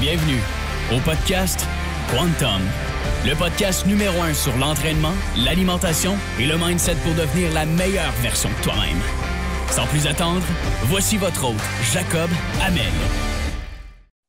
Bienvenue au podcast Quantum, le podcast numéro un sur l'entraînement, l'alimentation et le mindset pour devenir la meilleure version de toi-même. Sans plus attendre, voici votre hôte, Jacob Amel.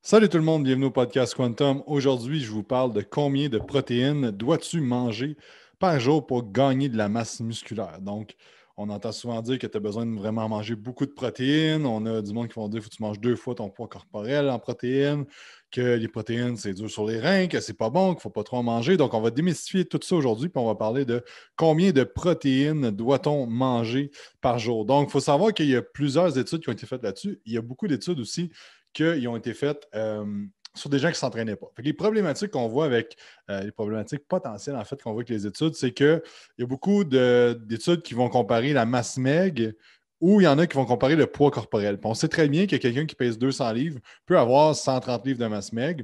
Salut tout le monde, bienvenue au podcast Quantum. Aujourd'hui, je vous parle de combien de protéines dois-tu manger par jour pour gagner de la masse musculaire. Donc, on entend souvent dire que tu as besoin de vraiment manger beaucoup de protéines. On a du monde qui vont dire faut que tu manges deux fois ton poids corporel en protéines que les protéines, c'est dur sur les reins, que c'est pas bon, qu'il ne faut pas trop en manger. Donc, on va démystifier tout ça aujourd'hui, puis on va parler de combien de protéines doit-on manger par jour. Donc, il faut savoir qu'il y a plusieurs études qui ont été faites là-dessus. Il y a beaucoup d'études aussi qui ont été faites. Euh, sur des gens qui ne s'entraînaient pas. les problématiques qu'on voit avec euh, les problématiques potentielles, en fait, qu'on voit avec les études, c'est qu'il y a beaucoup d'études qui vont comparer la masse meg ou il y en a qui vont comparer le poids corporel. on sait très bien que quelqu'un qui pèse 200 livres peut avoir 130 livres de masse maigre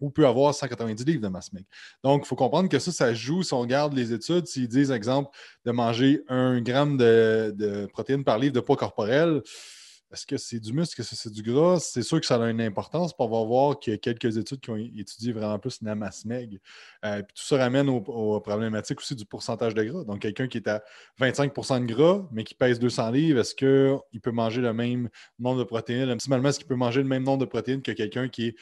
ou peut avoir 190 livres de masse maigre. Donc, il faut comprendre que ça, ça joue si on regarde les études. S'ils disent, exemple, de manger un gramme de, de protéines par livre de poids corporel, est-ce que c'est du muscle, est-ce que c'est du gras? C'est sûr que ça a une importance. pour on va voir qu'il y a quelques études qui ont étudié vraiment plus Namasmeg. Euh, puis tout ça ramène aux, problématiques aussi du pourcentage de gras. Donc, quelqu'un qui est à 25 de gras, mais qui pèse 200 livres, est-ce qu'il peut manger le même nombre de protéines? Simplement, est-ce qu'il peut manger le même nombre de protéines que quelqu'un qui est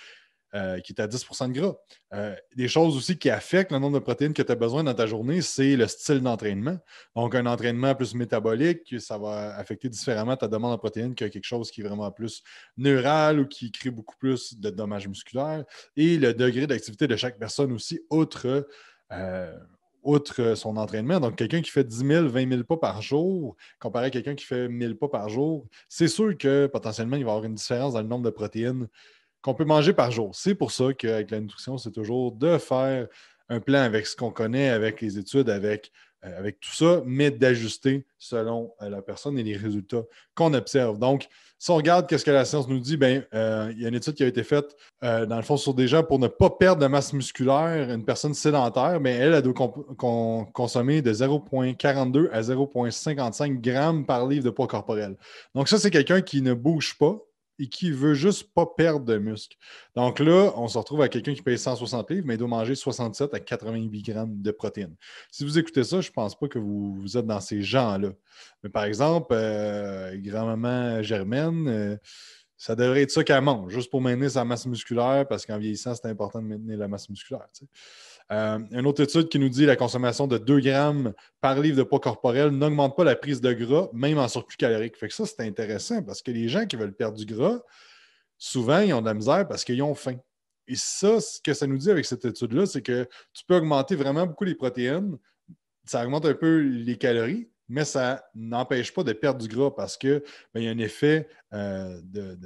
euh, qui est à 10 de gras. Euh, des choses aussi qui affectent le nombre de protéines que tu as besoin dans ta journée, c'est le style d'entraînement. Donc, un entraînement plus métabolique, ça va affecter différemment ta demande en protéines que quelque chose qui est vraiment plus neural ou qui crée beaucoup plus de dommages musculaires. Et le degré d'activité de chaque personne aussi, outre. Euh, son entraînement. Donc, quelqu'un qui fait 10 000, 20 000 pas par jour, comparé à quelqu'un qui fait 1 000 pas par jour, c'est sûr que potentiellement, il va y avoir une différence dans le nombre de protéines qu'on peut manger par jour. C'est pour ça qu'avec la nutrition, c'est toujours de faire un plan avec ce qu'on connaît, avec les études, avec, euh, avec tout ça, mais d'ajuster selon euh, la personne et les résultats qu'on observe. Donc, si on regarde qu'est-ce que la science nous dit, bien, euh, il y a une étude qui a été faite, dans le fond, sur des gens pour ne pas perdre de masse musculaire. Une personne sédentaire, mais elle, a doit consommer de 0,42 à 0,55 grammes par livre de poids corporel. Donc, ça, c'est quelqu'un qui ne bouge pas, et qui veut juste pas perdre de muscle. Donc là, on se retrouve à quelqu'un qui paye 160 livres, mais il doit manger 67 à 88 grammes de protéines. Si vous écoutez ça, je ne pense pas que vous, êtes dans ces gens-là. Mais par exemple, euh, grand-maman Germaine, euh, ça devrait être ça qu'elle mange, juste pour maintenir sa masse musculaire, parce qu'en vieillissant, c'est important de maintenir la masse musculaire. Euh, une autre étude qui nous dit que la consommation de 2 grammes par livre de poids corporel n'augmente pas la prise de gras, même en surplus calorique. Fait que ça, c'est intéressant parce que les gens qui veulent perdre du gras, souvent, ils ont de la misère parce qu'ils ont faim. Et ça, ce que ça nous dit avec cette étude-là, c'est que tu peux augmenter vraiment beaucoup les protéines, ça augmente un peu les calories, mais ça n'empêche pas de perdre du gras parce qu'il ben, y a un effet euh, de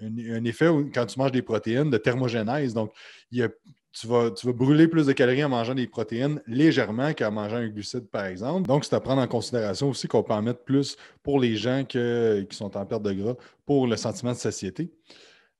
un, effet quand tu manges des protéines de thermogénèse. Donc, tu, vas, brûler plus de calories en mangeant des protéines légèrement qu'en mangeant un glucide, par exemple. Donc, c'est à prendre en considération aussi qu'on peut en mettre plus pour les gens qui sont en perte de gras pour le sentiment de satiété.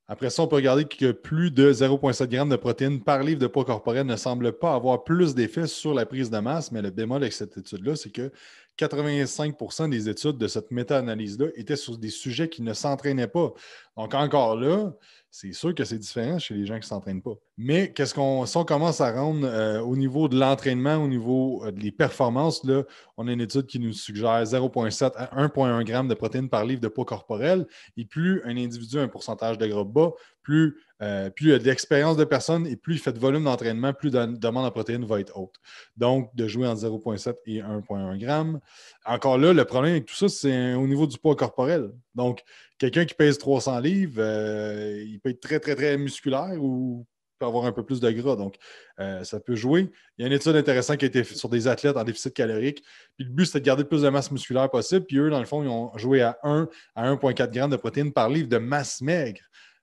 Après ça, on peut regarder que plus de 0,7 g de protéines par livre de poids corporel ne semble pas avoir plus d'effet sur la prise de masse, mais le bémol avec cette étude-là, c'est que 85 des études de cette méta-analyse-là étaient sur des sujets qui ne s'entraînaient pas. Donc, encore là, c'est sûr que c'est différent chez les gens qui ne s'entraînent pas. Mais qu'est-ce qu'on, si on commence à rendre euh, au niveau de l'entraînement, au niveau euh, des performances, là, on a une étude qui nous suggère 0,7 à 1,1 g de protéines par livre de poids corporel. Et plus un individu a un pourcentage de gras bas, plus, euh, il y a de l'expérience de personne et plus il fait de volume d'entraînement, plus la demande en protéines va être haute. Donc, de jouer entre 0,7 et 1,1 g. Encore là, le problème avec tout ça, c'est au niveau du poids corporel. Donc, quelqu'un qui pèse 300 livres, il peut être très, très, très musculaire ou peut avoir un peu plus de gras. Donc, euh, ça peut jouer. Il y a une étude intéressante qui a été faite sur des athlètes en déficit calorique. Puis le but, c'était de garder le plus de masse musculaire possible. Puis eux, dans le fond, ils ont joué à 1 à 1,4 grammes de protéines par livre de masse maigre.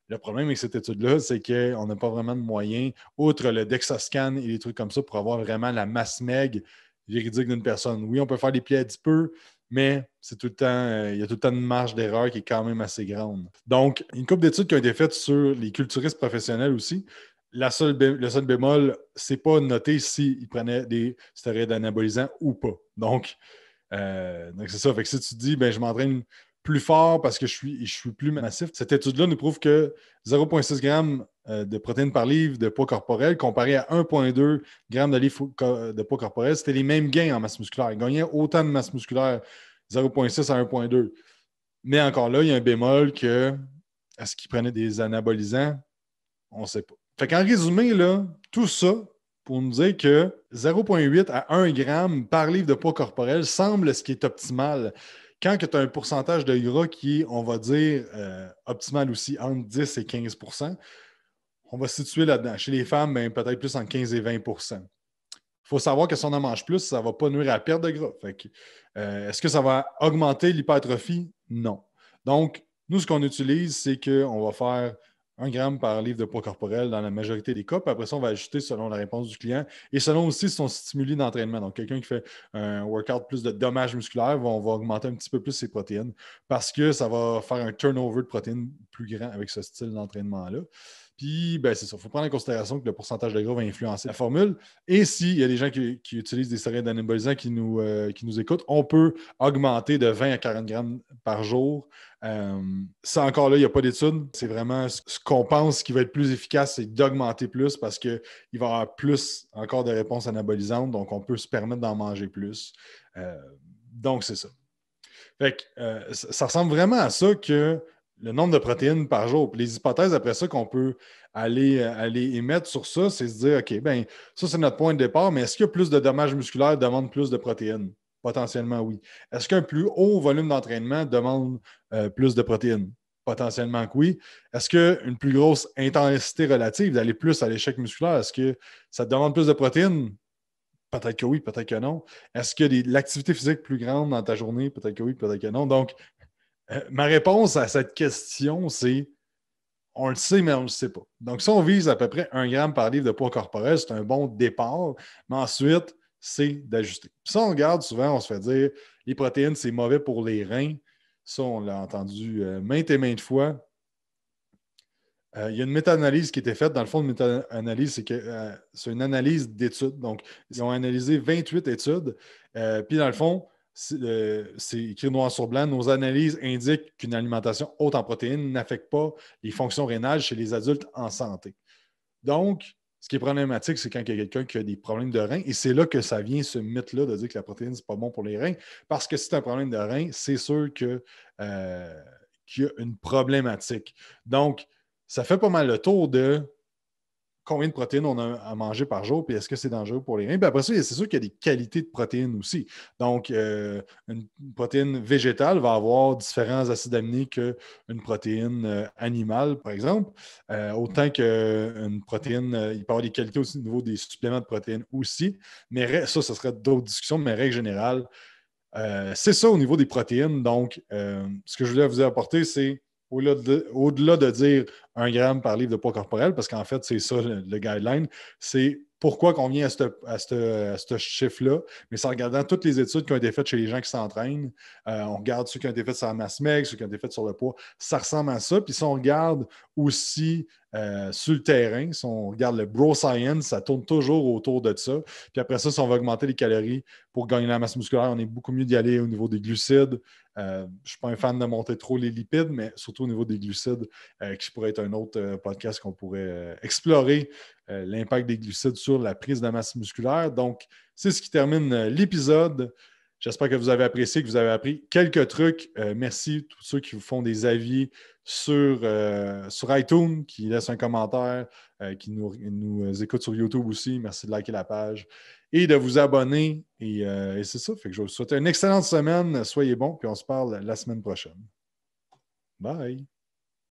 Le problème avec cette étude-là, c'est qu'on n'a pas vraiment de moyens, outre le dexascan et des trucs comme ça, pour avoir vraiment la masse maigre véridique d'une personne. Oui, on peut faire des pieds à petit peu, mais c'est tout le temps, euh, il y a tout le temps une marge d'erreur qui est quand même assez grande. Donc, une couple d'études qui ont été faites sur les culturistes professionnels aussi, la seule, le seul bémol, c'est pas noté s'il prenait des stéroïdes anabolisants ou pas. Euh, donc, c'est ça. Fait que si tu dis, ben, je m'entraîne plus fort parce que je suis, je suis plus massif, cette étude-là nous prouve que 0,6 g euh, de protéines par livre de poids corporel comparé à 1,2 g de, de poids corporel, c'était les mêmes gains en masse musculaire. Il gagnait autant de masse musculaire, 0,6 à 1,2. Mais encore là, il y a un bémol que est-ce qu'ils prenait des anabolisants? On ne sait pas. Fait résumé, tout ça pour nous dire que 0,8 à 1 gramme par livre de poids corporel semble ce qui est optimal. Quand tu as un pourcentage de gras qui est, on va dire, euh, optimal aussi entre 10 et 15 on va situer là-dedans. Chez les femmes, ben, peut-être plus entre 15 et 20 Il faut savoir que si on en mange plus, ça ne va pas nuire à la perte de gras. Euh, est-ce que ça va augmenter l'hypertrophie? Non. Donc, nous, ce qu'on utilise, c'est qu'on va faire 1 gramme par livre de poids corporel dans la majorité des cas. après ça, on va ajuster selon la réponse du client et selon aussi son stimuli d'entraînement. Donc, quelqu'un qui fait un workout plus de dommages musculaires, on va augmenter un petit peu plus ses protéines parce que ça va faire un turnover de protéines plus grand avec ce style d'entraînement-là. Puis, ben, c'est ça. Il faut prendre en considération que le pourcentage de gras va influencer la formule. Et s'il y a des gens qui, utilisent des céréales d'anabolisants qui, nous, euh, qui nous écoutent, on peut augmenter de 20 à 40 grammes par jour. Euh, ça, encore là, il n'y a pas d'études. C'est vraiment ce qu'on pense qui va être plus efficace, c'est d'augmenter plus parce qu'il va y avoir plus encore de réponses anabolisantes. Donc, on peut se permettre d'en manger plus. Euh, donc, c'est ça. Fait que, ça, ça ressemble vraiment à ça que le nombre de protéines par jour. les hypothèses après ça qu'on peut aller, euh, aller émettre sur ça, c'est se dire, OK, ben ça, c'est notre point de départ, mais est-ce qu'il y a plus de dommages musculaires demande plus de protéines? Potentiellement, oui. Est-ce qu'un plus haut volume d'entraînement demande euh, plus de protéines? Potentiellement que oui. Est-ce qu'une plus grosse intensité relative, d'aller plus à l'échec musculaire, est-ce que ça demande plus de protéines? Peut-être que oui, peut-être que non. Est-ce que l'activité physique plus grande dans ta journée? Peut-être que oui, peut-être que non. Donc, euh, ma réponse à cette question, c'est on le sait, mais on ne le sait pas. Donc, si on vise à peu près un gramme par livre de poids corporel, c'est un bon départ, mais ensuite, c'est d'ajuster. Puis on regarde souvent, on se fait dire les protéines, c'est mauvais pour les reins. Ça, on l'a entendu euh, maintes et maintes fois. Euh, il y a une méta-analyse qui était faite. Dans le fond, une méta-analyse, c'est, que, c'est une analyse d'études. Donc, ils ont analysé 28 études. puis, dans le fond, euh, c'est écrit noir sur blanc, nos analyses indiquent qu'une alimentation haute en protéines n'affecte pas les fonctions rénales chez les adultes en santé. Donc, ce qui est problématique, c'est quand il y a quelqu'un qui a des problèmes de reins, et c'est là que ça vient, ce mythe-là, de dire que la protéine, n'est pas bon pour les reins, parce que si tu un problème de rein, c'est sûr euh, qu'il y a une problématique. Donc, ça fait pas mal le tour de combien de protéines on a à manger par jour, puis est-ce que c'est dangereux pour les reins. Puis après ça, c'est sûr qu'il y a des qualités de protéines aussi. Donc, euh, une protéine végétale va avoir différents acides aminés qu'une protéine euh, animale, par exemple. Euh, autant qu'une protéine, il peut avoir des qualités aussi au niveau des suppléments de protéines aussi. Mais ça, ce serait d'autres discussions, mais règle générale, c'est ça au niveau des protéines. Donc, ce que je voulais vous apporter, c'est au-delà de, dire un gramme par livre de poids corporel, parce qu'en fait, c'est ça le, guideline, c'est pourquoi on vient à ce chiffre-là, mais c'est en regardant toutes les études qui ont été faites chez les gens qui s'entraînent. Euh, on regarde ceux qui ont été faits sur la masse maigre, ceux qui ont été faits sur le poids. Ça ressemble à ça. Puis si on regarde aussi euh, sur le terrain. Si on regarde le bro science, ça tourne toujours autour de ça. Puis après ça, si on veut augmenter les calories pour gagner la masse musculaire, on est beaucoup mieux d'y aller au niveau des glucides. Euh, je ne suis pas un fan de monter trop les lipides, mais surtout au niveau des glucides, euh, qui pourrait être un autre podcast qu'on pourrait explorer l'impact des glucides sur la prise de masse musculaire. Donc, c'est ce qui termine l'épisode. J'espère que vous avez apprécié, que vous avez appris quelques trucs. Euh, merci à tous ceux qui vous font des avis sur, euh, iTunes, qui laissent un commentaire, euh, qui nous, nous écoutent sur YouTube aussi. Merci de liker la page et de vous abonner. Et, c'est ça. Fait que je vous souhaite une excellente semaine. Soyez bons, puis on se parle la semaine prochaine. Bye.